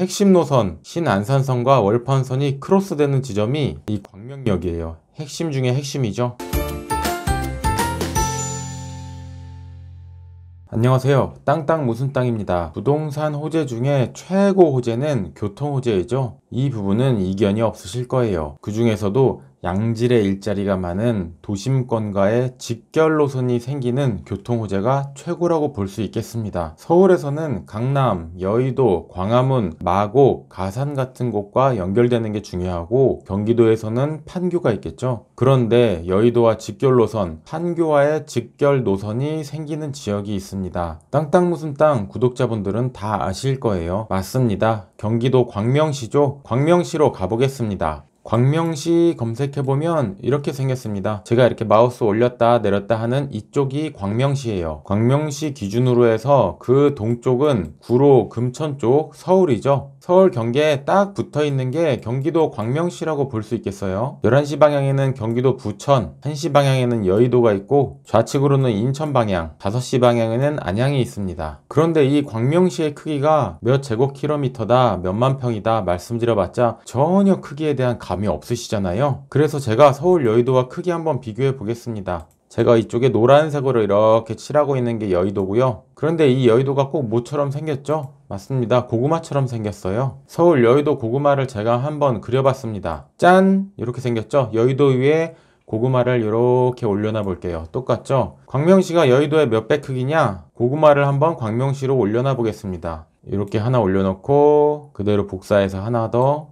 핵심 노선 신안산선과 월판선이 크로스되는 지점이 이 광명역이에요. 핵심 중에 핵심이죠. 안녕하세요 땅땅 무슨 땅입니다 부동산 호재 중에 최고 호재는 교통 호재이죠 이 부분은 이견이 없으실 거예요 그 중에서도 양질의 일자리가 많은 도심권과의 직결 노선이 생기는 교통 호재가 최고라고 볼 수 있겠습니다. 서울에서는 강남, 여의도, 광화문, 마곡, 가산 같은 곳과 연결되는 게 중요하고 경기도에서는 판교가 있겠죠. 그런데 여의도와 직결 노선, 판교와의 직결 노선이 생기는 지역이 있습니다. 땅땅 무슨 땅 구독자분들은 다 아실 거예요. 맞습니다. 경기도 광명시죠. 광명시로 가보겠습니다. 광명시 검색해보면 이렇게 생겼습니다. 제가 이렇게 마우스 올렸다 내렸다 하는 이쪽이 광명시예요. 광명시 기준으로 해서 그 동쪽은 구로 금천 쪽 서울이죠. 서울 경계에 딱 붙어 있는 게 경기도 광명시라고 볼 수 있겠어요. 11시 방향에는 경기도 부천, 1시 방향에는 여의도가 있고 좌측으로는 인천 방향, 5시 방향에는 안양이 있습니다. 그런데 이 광명시의 크기가 몇 제곱킬로미터다, 몇만 평이다 말씀드려봤자 전혀 크기에 대한 감이 없으시잖아요. 그래서 제가 서울 여의도와 크기 한번 비교해 보겠습니다. 제가 이쪽에 노란색으로 이렇게 칠하고 있는 게 여의도고요. 그런데 이 여의도가 꼭 모처럼 생겼죠? 맞습니다. 고구마처럼 생겼어요. 서울 여의도 고구마를 제가 한번 그려봤습니다. 짠! 이렇게 생겼죠? 여의도 위에 고구마를 이렇게 올려놔 볼게요. 똑같죠? 광명시가 여의도의 몇 배 크기냐? 고구마를 한번 광명시로 올려놔 보겠습니다. 이렇게 하나 올려놓고 그대로 복사해서 하나 더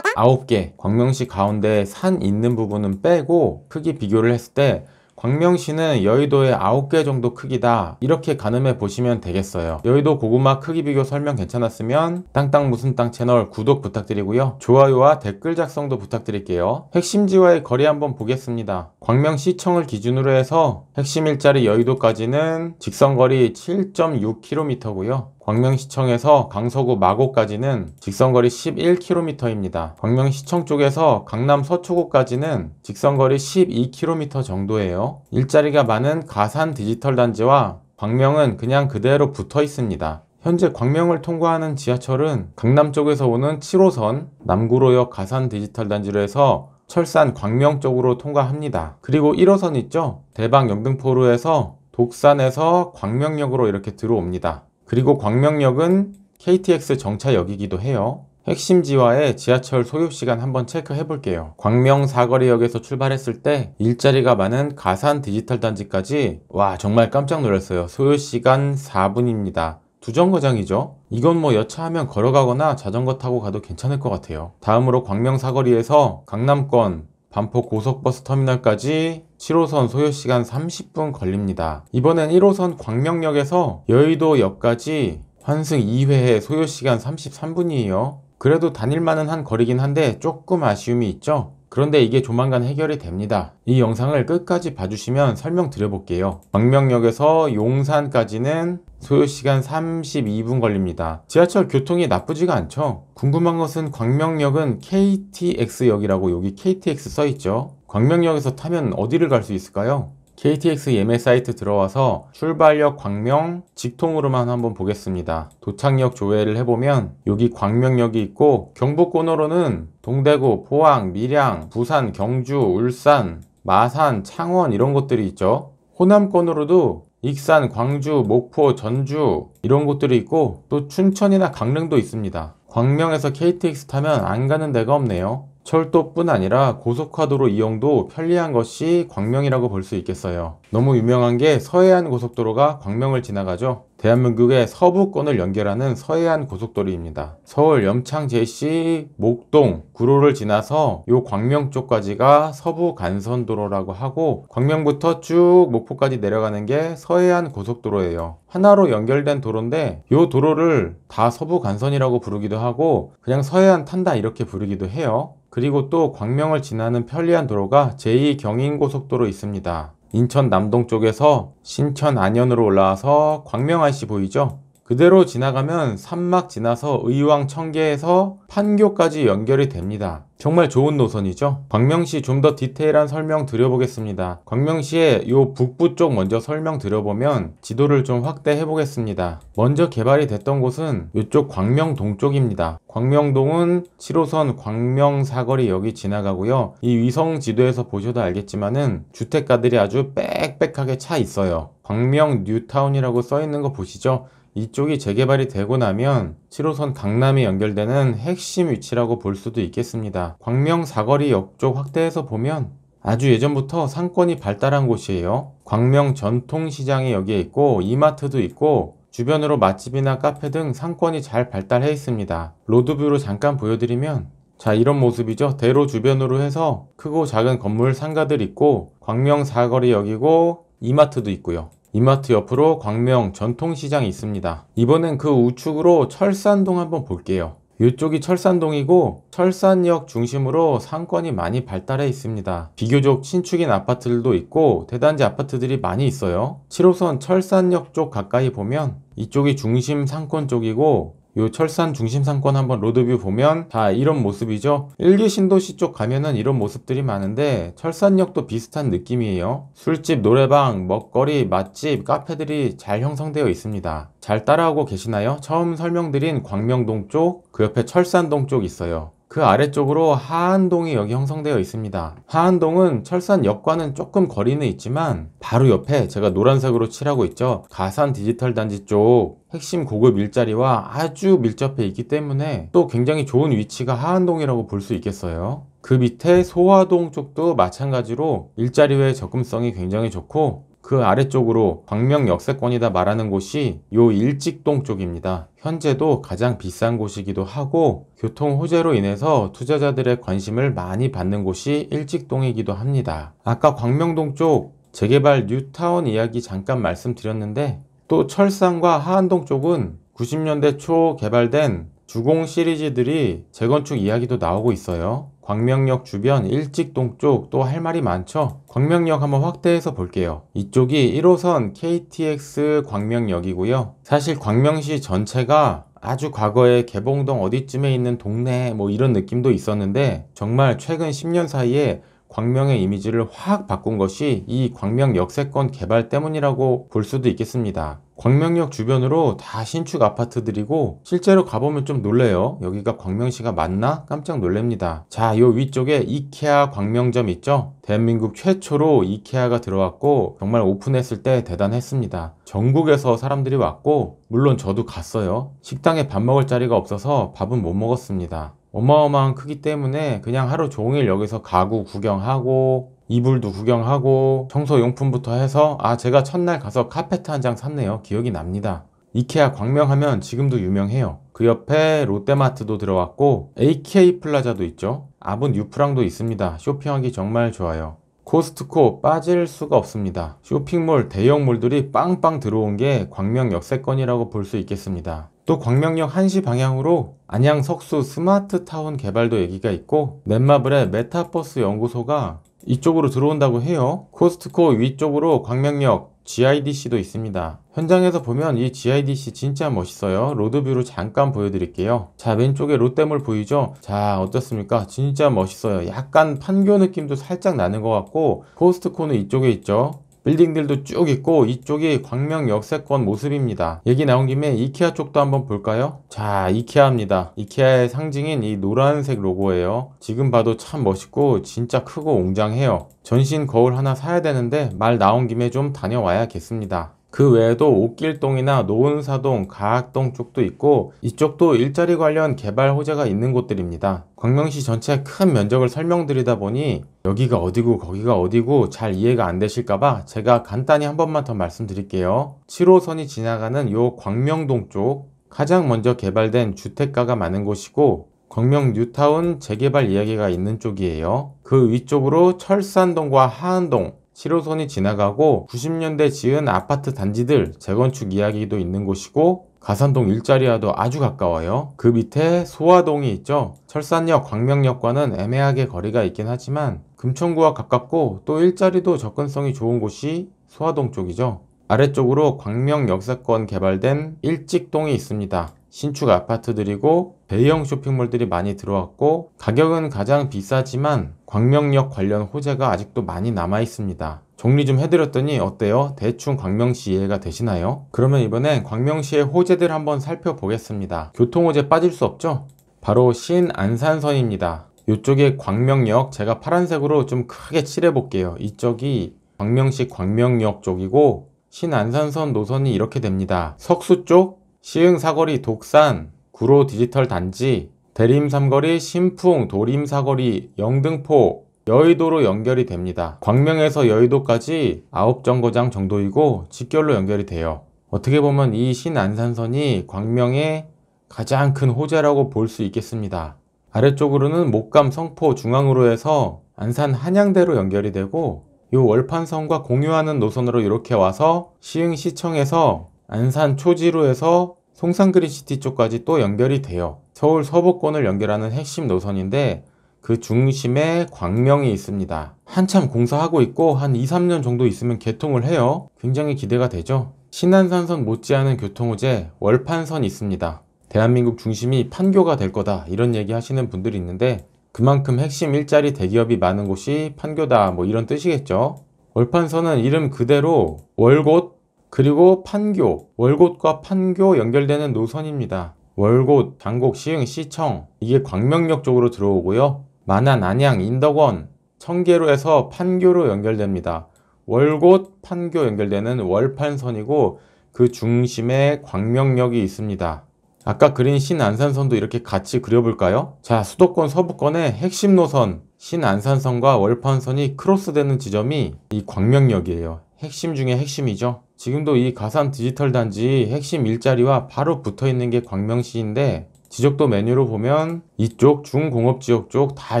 아홉 개 광명시 가운데 산 있는 부분은 빼고 크기 비교를 했을 때 광명시는 여의도의 9개 정도 크기다 이렇게 가늠해 보시면 되겠어요 여의도 고구마 크기 비교 설명 괜찮았으면 땅땅 무슨 땅 채널 구독 부탁드리고요 좋아요와 댓글 작성도 부탁드릴게요 핵심지와의 거리 한번 보겠습니다 광명시청을 기준으로 해서 핵심 일자리 여의도까지는 직선거리 7.6km고요 광명시청에서 강서구 마곡까지는 직선거리 11km입니다. 광명시청 쪽에서 강남 서초구까지는 직선거리 12km 정도예요. 일자리가 많은 가산 디지털단지와 광명은 그냥 그대로 붙어 있습니다. 현재 광명을 통과하는 지하철은 강남 쪽에서 오는 7호선 남구로역 가산 디지털단지로 해서 철산 광명 쪽으로 통과합니다. 그리고 1호선 있죠? 대방 영등포로에서 독산에서 광명역으로 이렇게 들어옵니다. 그리고 광명역은 KTX 정차역이기도 해요. 핵심지와의 지하철 소요시간 한번 체크해 볼게요. 광명 사거리역에서 출발했을 때 일자리가 많은 가산 디지털단지까지 와 정말 깜짝 놀랐어요. 소요시간 4분입니다. 두 정거장이죠. 이건 뭐 여차하면 걸어가거나 자전거 타고 가도 괜찮을 것 같아요. 다음으로 광명 사거리에서 강남권 반포 고속버스 터미널까지 7호선 소요시간 30분 걸립니다. 이번엔 1호선 광명역에서 여의도역까지 환승 2회에 소요시간 33분이에요. 그래도 다닐만은 한 거리긴 한데 조금 아쉬움이 있죠? 그런데 이게 조만간 해결이 됩니다. 이 영상을 끝까지 봐주시면 설명드려 볼게요. 광명역에서 용산까지는 소요시간 32분 걸립니다. 지하철 교통이 나쁘지가 않죠? 궁금한 것은 광명역은 KTX역이라고 여기 KTX 써있죠? 광명역에서 타면 어디를 갈 수 있을까요? KTX 예매 사이트 들어와서 출발역 광명 직통으로만 한번 보겠습니다. 도착역 조회를 해보면 여기 광명역이 있고 경북권으로는 동대구, 포항, 밀양, 부산, 경주, 울산, 마산, 창원 이런 것들이 있죠. 호남권으로도 익산, 광주, 목포, 전주 이런 곳들이 있고 또 춘천이나 강릉도 있습니다. 광명에서 KTX 타면 안 가는 데가 없네요. 철도뿐 아니라 고속화도로 이용도 편리한 것이 광명이라고 볼 수 있겠어요. 너무 유명한 게 서해안 고속도로가 광명을 지나가죠. 대한민국의 서부권을 연결하는 서해안 고속도로입니다. 서울 염창 제시 목동 구로를 지나서 요 광명 쪽까지가 서부 간선도로라고 하고 광명부터 쭉 목포까지 내려가는 게 서해안 고속도로예요. 하나로 연결된 도로인데 요 도로를 다 서부 간선이라고 부르기도 하고 그냥 서해안 탄다 이렇게 부르기도 해요. 그리고 또 광명을 지나는 편리한 도로가 제2경인고속도로 있습니다. 인천 남동쪽에서 신천 안현으로 올라와서 광명 IC 보이죠? 그대로 지나가면 산막 지나서 의왕 청계에서 판교까지 연결이 됩니다. 정말 좋은 노선이죠? 광명시 좀 더 디테일한 설명 드려보겠습니다. 광명시의 요 북부 쪽 먼저 설명 드려보면 지도를 좀 확대해 보겠습니다. 먼저 개발이 됐던 곳은 요쪽 광명동 쪽입니다. 광명동은 7호선 광명사거리 여기 지나가고요. 이 위성 지도에서 보셔도 알겠지만은 주택가들이 아주 빽빽하게 차 있어요. 광명 뉴타운이라고 써 있는 거 보시죠? 이쪽이 재개발이 되고 나면 7호선 강남이 연결되는 핵심 위치라고 볼 수도 있겠습니다. 광명 사거리 역쪽 확대해서 보면 아주 예전부터 상권이 발달한 곳이에요. 광명 전통시장이 여기에 있고 이마트도 있고 주변으로 맛집이나 카페 등 상권이 잘 발달해 있습니다. 로드뷰로 잠깐 보여드리면 자 이런 모습이죠 대로 주변으로 해서 크고 작은 건물 상가들 있고 광명 사거리 역이고 이마트도 있고요 이마트 옆으로 광명 전통시장이 있습니다 이번엔 그 우측으로 철산동 한번 볼게요 이쪽이 철산동이고 철산역 중심으로 상권이 많이 발달해 있습니다. 비교적 신축인 아파트들도 있고 대단지 아파트들이 많이 있어요. 7호선 철산역 쪽 가까이 보면 이쪽이 중심 상권 쪽이고 요 철산 중심 상권 한번 로드뷰 보면 다 이런 모습이죠 1기 신도시 쪽 가면은 이런 모습들이 많은데 철산역도 비슷한 느낌이에요 술집, 노래방, 먹거리, 맛집, 카페들이 잘 형성되어 있습니다 잘 따라하고 계시나요? 처음 설명드린 광명동 쪽, 그 옆에 철산동 쪽 있어요 그 아래쪽으로 하안동이 여기 형성되어 있습니다. 하안동은 철산역과는 조금 거리는 있지만 바로 옆에 제가 노란색으로 칠하고 있죠. 가산 디지털 단지 쪽 핵심 고급 일자리와 아주 밀접해 있기 때문에 또 굉장히 좋은 위치가 하안동이라고 볼 수 있겠어요. 그 밑에 소화동 쪽도 마찬가지로 일자리 외 접근성이 굉장히 좋고 그 아래쪽으로 광명 역세권이다 말하는 곳이 요 일직동 쪽입니다. 현재도 가장 비싼 곳이기도 하고 교통 호재로 인해서 투자자들의 관심을 많이 받는 곳이 일직동이기도 합니다. 아까 광명동 쪽 재개발 뉴타운 이야기 잠깐 말씀드렸는데 또 철산과 하안동 쪽은 90년대 초 개발된 주공 시리즈들이 재건축 이야기도 나오고 있어요. 광명역 주변 일직동 쪽 또 할 말이 많죠? 광명역 한번 확대해서 볼게요. 이쪽이 1호선 KTX 광명역이고요. 사실 광명시 전체가 아주 과거에 개봉동 어디쯤에 있는 동네 뭐 이런 느낌도 있었는데 정말 최근 10년 사이에 광명의 이미지를 확 바꾼 것이 이 광명 역세권 개발 때문이라고 볼 수도 있겠습니다. 광명역 주변으로 다 신축 아파트들이고 실제로 가보면 좀 놀래요 여기가 광명시가 맞나? 깜짝 놀랍니다 자요 위쪽에 이케아 광명점 있죠 대한민국 최초로 이케아가 들어왔고 정말 오픈했을 때 대단했습니다 전국에서 사람들이 왔고 물론 저도 갔어요 식당에 밥 먹을 자리가 없어서 밥은 못 먹었습니다 어마어마한 크기 때문에 그냥 하루 종일 여기서 가구 구경하고 이불도 구경하고 청소용품부터 해서 아 제가 첫날 가서 카페트 한 장 샀네요 기억이 납니다 이케아 광명하면 지금도 유명해요 그 옆에 롯데마트도 들어왔고 AK 플라자도 있죠 아분 뉴프랑도 있습니다 쇼핑하기 정말 좋아요 코스트코 빠질 수가 없습니다 쇼핑몰 대형몰들이 빵빵 들어온 게 광명 역세권이라고 볼 수 있겠습니다 또 광명역 한시 방향으로 안양 석수 스마트타운 개발도 얘기가 있고 넷마블의 메타버스 연구소가 이쪽으로 들어온다고 해요 코스트코 위쪽으로 광명역 GIDC도 있습니다 현장에서 보면 이 GIDC 진짜 멋있어요 로드뷰로 잠깐 보여드릴게요 자 왼쪽에 롯데몰 보이죠 자 어떻습니까 진짜 멋있어요 약간 판교 느낌도 살짝 나는 것 같고 코스트코는 이쪽에 있죠 빌딩들도 쭉 있고 이쪽이 광명 역세권 모습입니다. 얘기 나온 김에 이케아 쪽도 한번 볼까요? 자 이케아입니다. 이케아의 상징인 이 노란색 로고예요. 지금 봐도 참 멋있고 진짜 크고 웅장해요. 전신 거울 하나 사야 되는데 말 나온 김에 좀 다녀와야겠습니다. 그 외에도 옥길동이나 노은사동 가학동 쪽도 있고 이쪽도 일자리 관련 개발 호재가 있는 곳들입니다. 광명시 전체 큰 면적을 설명드리다 보니 여기가 어디고 거기가 어디고 잘 이해가 안 되실까봐 제가 간단히 한 번만 더 말씀드릴게요. 7호선이 지나가는 요 광명동 쪽 가장 먼저 개발된 주택가가 많은 곳이고 광명 뉴타운 재개발 이야기가 있는 쪽이에요. 그 위쪽으로 철산동과 하안동, 7호선이 지나가고 90년대 지은 아파트 단지들 재건축 이야기도 있는 곳이고 가산동 일자리와도 아주 가까워요. 그 밑에 소화동이 있죠. 철산역, 광명역과는 애매하게 거리가 있긴 하지만 금천구와 가깝고 또 일자리도 접근성이 좋은 곳이 소화동 쪽이죠. 아래쪽으로 광명 역사권 개발된 일직동이 있습니다. 신축 아파트들이고 대형 쇼핑몰들이 많이 들어왔고 가격은 가장 비싸지만 광명역 관련 호재가 아직도 많이 남아 있습니다. 정리 좀 해드렸더니 어때요? 대충 광명시 이해가 되시나요? 그러면 이번엔 광명시의 호재들 한번 살펴보겠습니다. 교통호재 빠질 수 없죠? 바로 신안산선입니다. 이쪽에 광명역 제가 파란색으로 좀 크게 칠해볼게요. 이쪽이 광명시 광명역 쪽이고 신안산선 노선이 이렇게 됩니다. 석수 쪽, 시흥사거리 독산, 구로 디지털 단지, 대림 삼거리, 신풍, 도림 사거리, 영등포, 여의도로 연결이 됩니다. 광명에서 여의도까지 9정거장 정도이고 직결로 연결이 돼요. 어떻게 보면 이 신안산선이 광명의 가장 큰 호재라고 볼 수 있겠습니다. 아래쪽으로는 목감 성포 중앙으로 해서 안산 한양대로 연결이 되고 이 월판선과 공유하는 노선으로 이렇게 와서 시흥시청에서 안산 초지로 해서 송산그리시티 쪽까지 또 연결이 돼요. 서울 서부권을 연결하는 핵심 노선인데 그 중심에 광명이 있습니다. 한참 공사하고 있고 한 2, 3년 정도 있으면 개통을 해요. 굉장히 기대가 되죠. 신안산선 못지않은 교통우재 월판선 있습니다. 대한민국 중심이 판교가 될 거다 이런 얘기 하시는 분들이 있는데 그만큼 핵심 일자리 대기업이 많은 곳이 판교다 뭐 이런 뜻이겠죠. 월판선은 이름 그대로 월곶 그리고 판교, 월곶과 판교 연결되는 노선입니다. 월곶, 장곡, 시흥, 시청 이게 광명역 쪽으로 들어오고요. 만안, 안양, 인덕원, 청계로 에서 판교로 연결됩니다. 월곶, 판교 연결되는 월판선이고 그 중심에 광명역이 있습니다. 아까 그린 신안산선도 이렇게 같이 그려볼까요? 자, 수도권 서부권의 핵심 노선 신안산선과 월판선이 크로스되는 지점이 이 광명역이에요. 핵심 중에 핵심이죠. 지금도 이 가산 디지털 단지 핵심 일자리와 바로 붙어 있는 게 광명시인데 지적도 메뉴로 보면 이쪽 중공업지역 쪽 다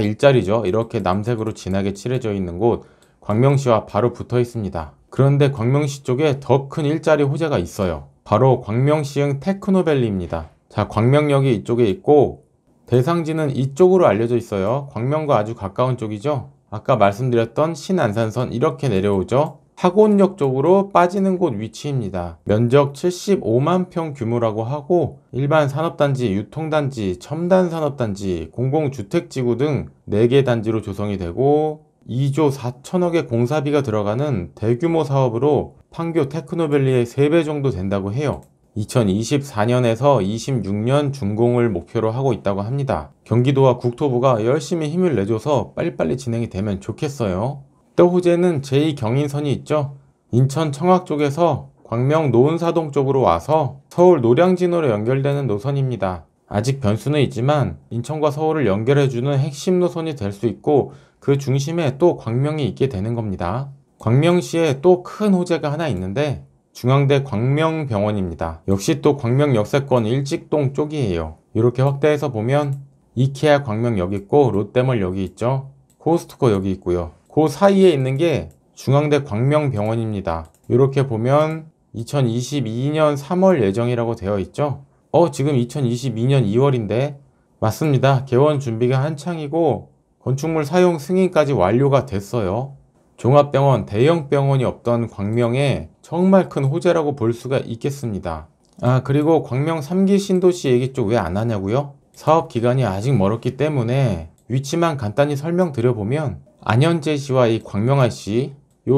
일자리죠. 이렇게 남색으로 진하게 칠해져 있는 곳 광명시와 바로 붙어 있습니다. 그런데 광명시 쪽에 더 큰 일자리 호재가 있어요. 바로 광명시흥 테크노밸리입니다. 자, 광명역이 이쪽에 있고 대상지는 이쪽으로 알려져 있어요. 광명과 아주 가까운 쪽이죠. 아까 말씀드렸던 신안산선 이렇게 내려오죠. 학원역 쪽으로 빠지는 곳 위치입니다. 면적 75만 평 규모라고 하고 일반 산업단지, 유통단지, 첨단산업단지, 공공주택지구 등 4개 단지로 조성이 되고 2조 4천억의 공사비가 들어가는 대규모 사업으로 판교 테크노밸리의 3배 정도 된다고 해요. 2024년에서 26년 준공을 목표로 하고 있다고 합니다. 경기도와 국토부가 열심히 힘을 내줘서 빨리빨리 진행이 되면 좋겠어요. 또 호재는 제2경인선이 있죠. 인천 청학 쪽에서 광명 노은사동 쪽으로 와서 서울 노량진으로 연결되는 노선입니다. 아직 변수는 있지만 인천과 서울을 연결해주는 핵심 노선이 될 수 있고 그 중심에 또 광명이 있게 되는 겁니다. 광명시에 또 큰 호재가 하나 있는데 중앙대 광명병원입니다. 역시 또 광명 역세권 일직동 쪽이에요. 이렇게 확대해서 보면 이케아 광명역 있고 롯데몰 여기 있죠. 코스트코 여기 있고요. 그 사이에 있는 게 중앙대 광명병원입니다. 이렇게 보면 2022년 3월 예정이라고 되어 있죠. 어, 지금 2022년 2월인데 맞습니다. 개원 준비가 한창이고 건축물 사용 승인까지 완료가 됐어요. 종합병원, 대형병원이 없던 광명에 정말 큰 호재라고 볼 수가 있겠습니다. 아, 그리고 광명 3기 신도시 얘기 쪽 왜 안 하냐고요? 사업 기간이 아직 멀었기 때문에 위치만 간단히 설명드려보면 안현재 씨와 이광명아씨요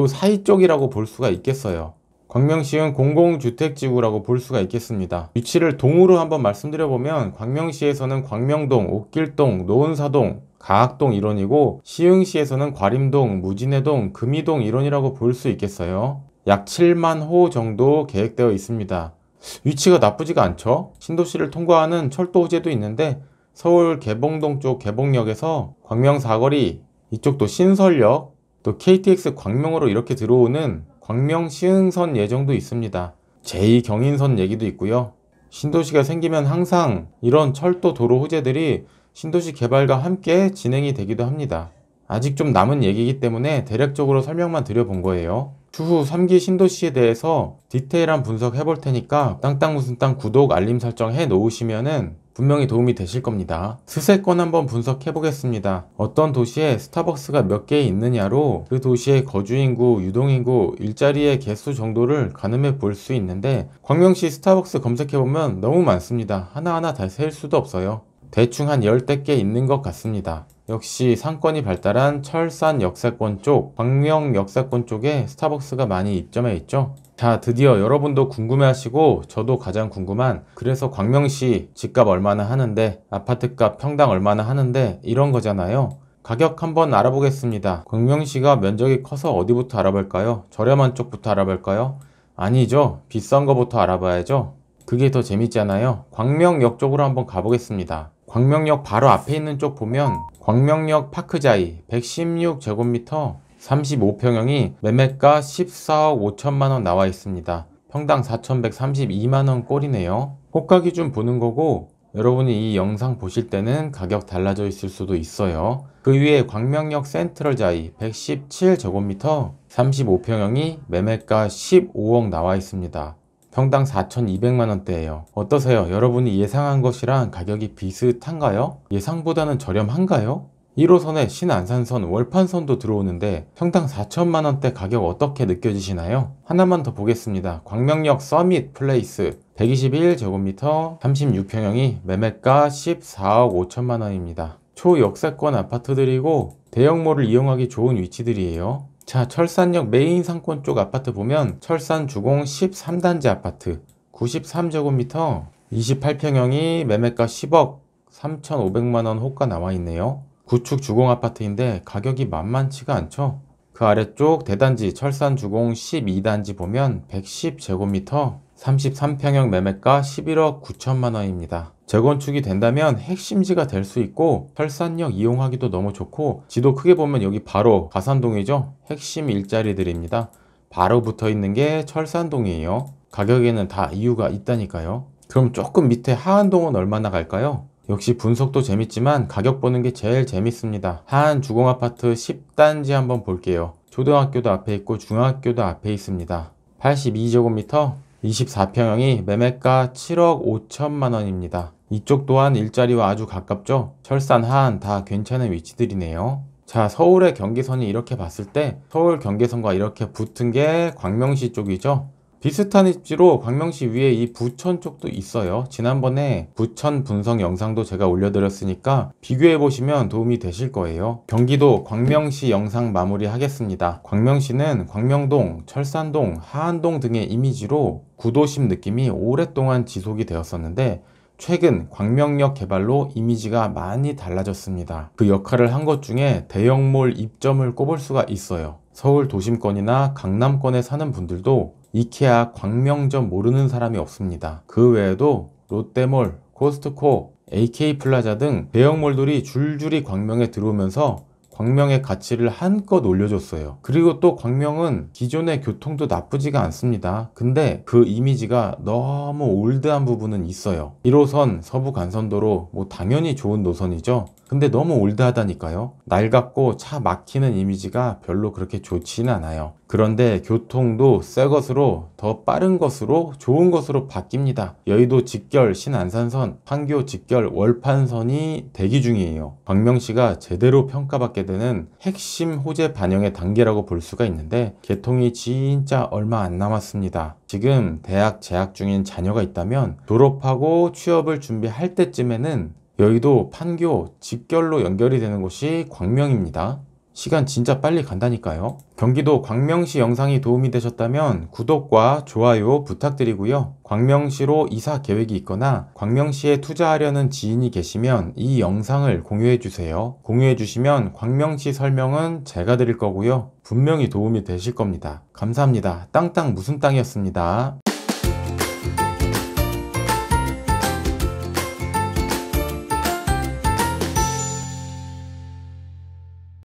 사이 쪽이라고 볼 수가 있겠어요. 광명시은 공공주택지구라고 볼 수가 있겠습니다. 위치를 동으로 한번 말씀드려보면 광명시에서는 광명동, 옥길동, 노은사동, 가학동 이론이고 시흥시에서는 과림동, 무진해동, 금이동 이론이라고볼 수 있겠어요. 약 7만 호 정도 계획되어 있습니다. 위치가 나쁘지가 않죠? 신도시를 통과하는 철도 호재도 있는데 서울 개봉동 쪽 개봉역에서 광명 사거리, 이쪽도 신설역, 또 KTX 광명으로 이렇게 들어오는 광명 시흥선 예정도 있습니다. 제2경인선 얘기도 있고요. 신도시가 생기면 항상 이런 철도 도로 호재들이 신도시 개발과 함께 진행이 되기도 합니다. 아직 좀 남은 얘기이기 때문에 대략적으로 설명만 드려본 거예요. 추후 3기 신도시에 대해서 디테일한 분석 해볼 테니까 땅땅 무슨 땅 구독 알림 설정 해 놓으시면은 분명히 도움이 되실 겁니다. 수세권 한번 분석해 보겠습니다. 어떤 도시에 스타벅스가 몇 개 있느냐로 그 도시의 거주인구, 유동인구, 일자리의 개수 정도를 가늠해 볼 수 있는데 광명시 스타벅스 검색해 보면 너무 많습니다. 하나하나 다 셀 수도 없어요. 대충 한 10대 개 있는 것 같습니다. 역시 상권이 발달한 철산 역세권 쪽, 광명 역세권 쪽에 스타벅스가 많이 입점해 있죠. 자 드디어 여러분도 궁금해하시고 저도 가장 궁금한 그래서 광명시 집값 얼마나 하는데 아파트값 평당 얼마나 하는데 이런 거잖아요 가격 한번 알아보겠습니다 광명시가 면적이 커서 어디부터 알아볼까요? 저렴한 쪽부터 알아볼까요? 아니죠 비싼 거부터 알아봐야죠 그게 더 재밌잖아요 광명역 쪽으로 한번 가보겠습니다 광명역 바로 앞에 있는 쪽 보면 광명역 파크자이 116제곱미터 35평형이 매매가 14억 5천만원 나와 있습니다. 평당 4,132만원 꼴이네요. 호가 기준 보는 거고 여러분이 이 영상 보실 때는 가격 달라져 있을 수도 있어요. 그 위에 광명역 센트럴 자이 117제곱미터 35평형이 매매가 15억 나와 있습니다. 평당 4,200만원대예요. 어떠세요? 여러분이 예상한 것이랑 가격이 비슷한가요? 예상보다는 저렴한가요? 1호선에 신안산선 월판선도 들어오는데 평당 4천만원대 가격 어떻게 느껴지시나요? 하나만 더 보겠습니다. 광명역 서밋 플레이스 121제곱미터 36평형이 매매가 14억 5천만원입니다. 초역세권 아파트들이고 대형몰을 이용하기 좋은 위치들이에요. 자 철산역 메인 상권 쪽 아파트 보면 철산 주공 13단지 아파트 93제곱미터 28평형이 매매가 10억 3,500만원 호가 나와 있네요. 구축 주공 아파트인데 가격이 만만치가 않죠? 그 아래쪽 대단지 철산 주공 12단지 보면 110제곱미터 33평형 매매가 11억 9천만 원입니다. 재건축이 된다면 핵심지가 될 수 있고 철산역 이용하기도 너무 좋고 지도 크게 보면 여기 바로 가산동이죠. 핵심 일자리들입니다. 바로 붙어 있는 게 철산동이에요. 가격에는 다 이유가 있다니까요. 그럼 조금 밑에 하안동은 얼마나 갈까요? 역시 분석도 재밌지만 가격 보는 게 제일 재밌습니다. 한 주공아파트 10단지 한번 볼게요. 초등학교도 앞에 있고 중학교도 앞에 있습니다. 82제곱미터 24평형이 매매가 7억 5천만 원입니다. 이쪽 또한 일자리와 아주 가깝죠? 철산, 하안 다 괜찮은 위치들이네요. 자 서울의 경계선이 이렇게 봤을 때 서울 경계선과 이렇게 붙은 게 광명시 쪽이죠 비슷한 입지로 광명시 위에 이 부천 쪽도 있어요 지난번에 부천 분석 영상도 제가 올려드렸으니까 비교해 보시면 도움이 되실 거예요 경기도 광명시 영상 마무리 하겠습니다 광명시는 광명동, 철산동, 하안동 등의 이미지로 구도심 느낌이 오랫동안 지속이 되었었는데 최근 광명역 개발로 이미지가 많이 달라졌습니다. 그 역할을 한 것 중에 대형몰 입점을 꼽을 수가 있어요. 서울 도심권이나 강남권에 사는 분들도 이케아, 광명점 모르는 사람이 없습니다. 그 외에도 롯데몰, 코스트코, AK플라자 등 대형몰들이 줄줄이 광명에 들어오면서 광명의 가치를 한껏 올려줬어요. 그리고 또 광명은 기존의 교통도 나쁘지가 않습니다. 근데 그 이미지가 너무 올드한 부분은 있어요. 1호선 서부 간선도로 뭐 당연히 좋은 노선이죠. 근데 너무 올드하다니까요. 낡았고 차 막히는 이미지가 별로 그렇게 좋진 않아요. 그런데 교통도 새 것으로 더 빠른 것으로 좋은 것으로 바뀝니다. 여의도 직결 신안산선, 판교 직결 월판선이 대기 중이에요. 광명시가 제대로 평가받게 되는 핵심 호재 반영의 단계라고 볼 수가 있는데 개통이 진짜 얼마 안 남았습니다. 지금 대학 재학 중인 자녀가 있다면 졸업하고 취업을 준비할 때쯤에는 여의도 판교 직결로 연결이 되는 곳이 광명입니다. 시간 진짜 빨리 간다니까요. 경기도 광명시 영상이 도움이 되셨다면 구독과 좋아요 부탁드리고요. 광명시로 이사 계획이 있거나 광명시에 투자하려는 지인이 계시면 이 영상을 공유해 주세요. 공유해 주시면 광명시 설명은 제가 드릴 거고요. 분명히 도움이 되실 겁니다. 감사합니다. 땅땅 무슨 땅이었습니다.